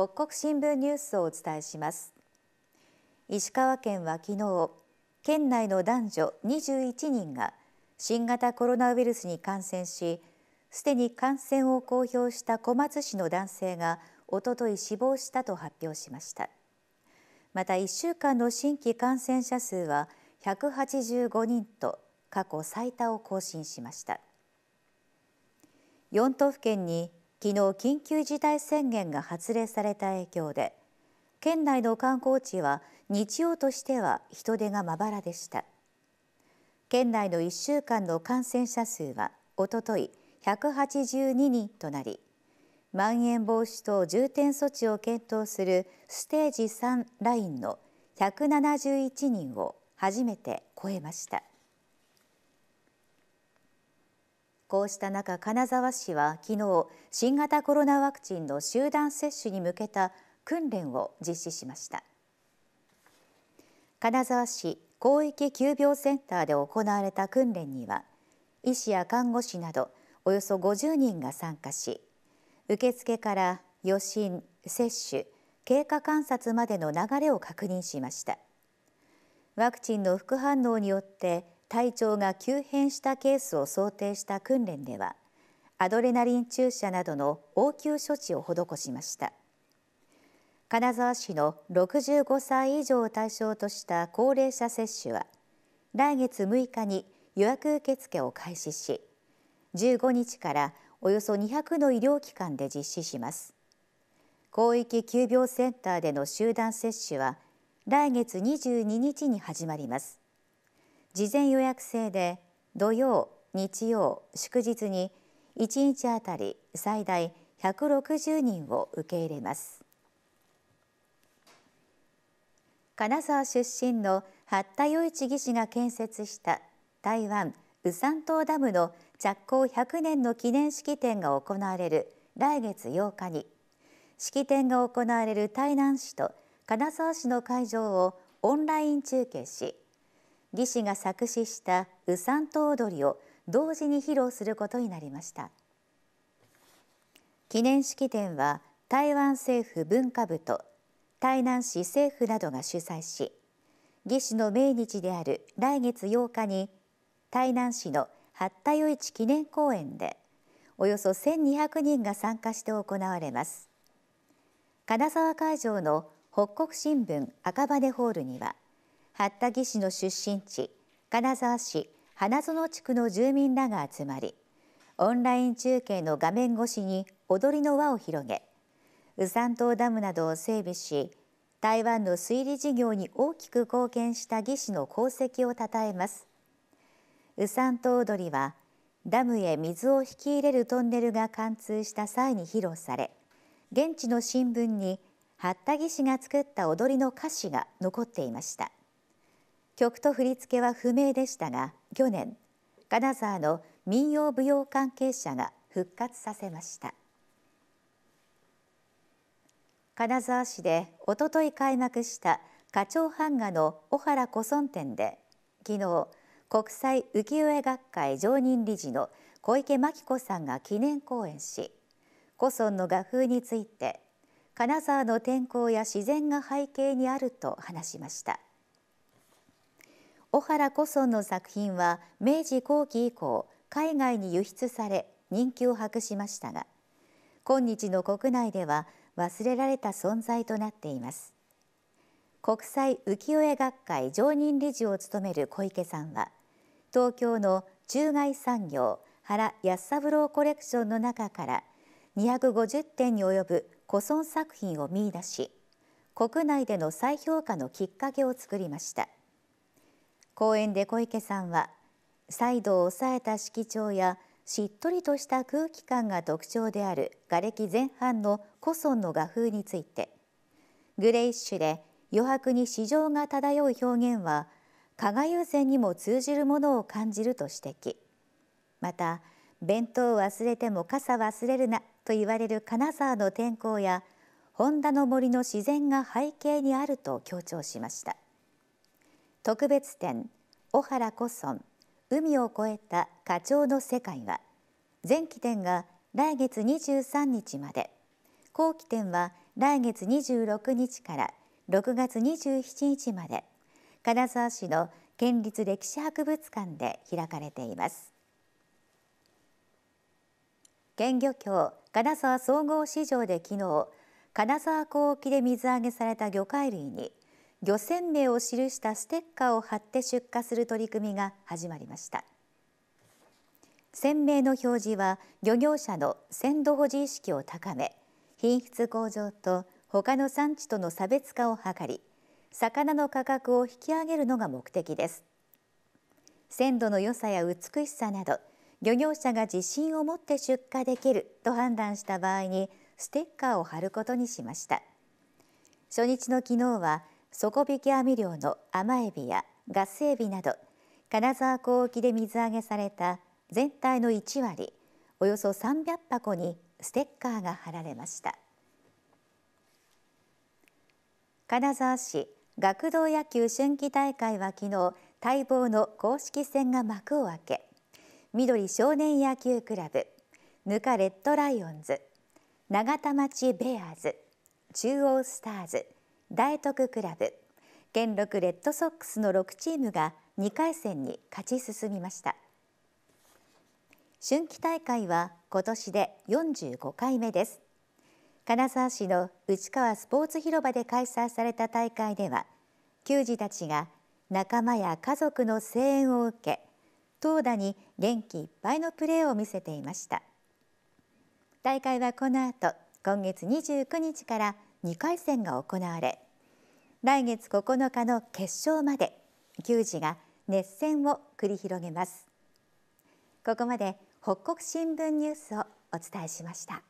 北国新聞ニュースをお伝えします石川県は昨日県内の男女21人が新型コロナウイルスに感染しすでに感染を公表した小松市の男性がおととい死亡したと発表しましたまた1週間の新規感染者数は185人と過去最多を更新しました4都府県に昨日緊急事態宣言が発令された影響で県内の観光地は日曜としては人出がまばらでした県内の1週間の感染者数はおととい182人となりまん延防止等重点措置を検討するステージ3ラインの171人を初めて超えました。こうした中金沢市は昨日新型コロナワクチンの集団接種に向けた訓練を実施しました金沢市広域急病センターで行われた訓練には医師や看護師などおよそ50人が参加し受付から予診接種経過観察までの流れを確認しましたワクチンの副反応によって体調が急変したケースを想定した訓練ではアドレナリン注射などの応急処置を施しました金沢市の65歳以上を対象とした高齢者接種は来月6日に予約受付を開始し15日からおよそ200の医療機関で実施します広域急病センターでの集団接種は来月22日に始まります事前予約制で土曜日曜祝日に1日あたり最大160人を受け入れます金沢出身の八田与一技師が建設した台湾宇山島ダムの着工100年の記念式典が行われる来月8日に式典が行われる台南市と金沢市の会場をオンライン中継し李氏が作詞した「うさんと踊り」を同時に披露することになりました記念式典は台湾政府文化部と台南市政府などが主催し義氏の命日である来月8日に台南市の八田余市記念公園でおよそ1200人が参加して行われます金沢会場の北国新聞赤羽ホールには八田木市の出身地金沢市花園地区の住民らが集まりオンライン中継の画面越しに踊りの輪を広げ雨山島ダムなどを整備し台湾の水利事業に大きく貢献した義士の功績を称えます雨山島踊りはダムへ水を引き入れるトンネルが貫通した際に披露され現地の新聞に八田義士が作った踊りの歌詞が残っていました曲と振り付けは不明でしたが去年金沢の民謡舞踊関係者が復活させました金沢市でおととい開幕した花鳥版画の小原古村展で昨日国際浮世絵学会常任理事の小池真紀子さんが記念講演し古村の画風について金沢の天候や自然が背景にあると話しました。小原古村の作品は明治後期以降海外に輸出され人気を博しましたが今日の国内では忘れられた存在となっています国際浮世絵学会常任理事を務める小池さんは東京の中外産業原安三郎コレクションの中から250点に及ぶ古村作品を見出し国内での再評価のきっかけを作りました公演で小池さんは再度抑えた色調やしっとりとした空気感が特徴である瓦礫前半の古村の画風についてグレイッシュで余白に市場が漂う表現は加賀友禅にも通じるものを感じると指摘また弁当を忘れても傘忘れるなと言われる金沢の天候や本田の森の自然が背景にあると強調しました。特別展小原古村海を越えた花鳥の世界は前期展が来月23日まで後期展は来月26日から6月27日まで金沢市の県立歴史博物館で開かれています県漁協金沢総合市場で昨日金沢港沖で水揚げされた魚介類に漁船名を記したステッカーを貼って出荷する取り組みが始まりました船名の表示は漁業者の鮮度保持意識を高め品質向上と他の産地との差別化を図り魚の価格を引き上げるのが目的です鮮度の良さや美しさなど漁業者が自信を持って出荷できると判断した場合にステッカーを貼ることにしました初日の昨日は底引き網漁の甘エビやガスエビなど金沢港沖で水揚げされた全体の1割およそ300箱にステッカーが貼られました金沢市学童野球春季大会は昨日待望の公式戦が幕を開け緑少年野球クラブぬかレッドライオンズ永田町ベアーズ中央スターズ大徳クラブ元禄レッドソックスの6チームが2回戦に勝ち進みました春季大会は今年で45回目です金沢市の内川スポーツ広場で開催された大会では球児たちが仲間や家族の声援を受け投打に元気いっぱいのプレーを見せていました大会はこの後今月29日から2回戦が行われ来月9日の決勝まで球児が熱戦を繰り広げますここまで北国新聞ニュースをお伝えしました。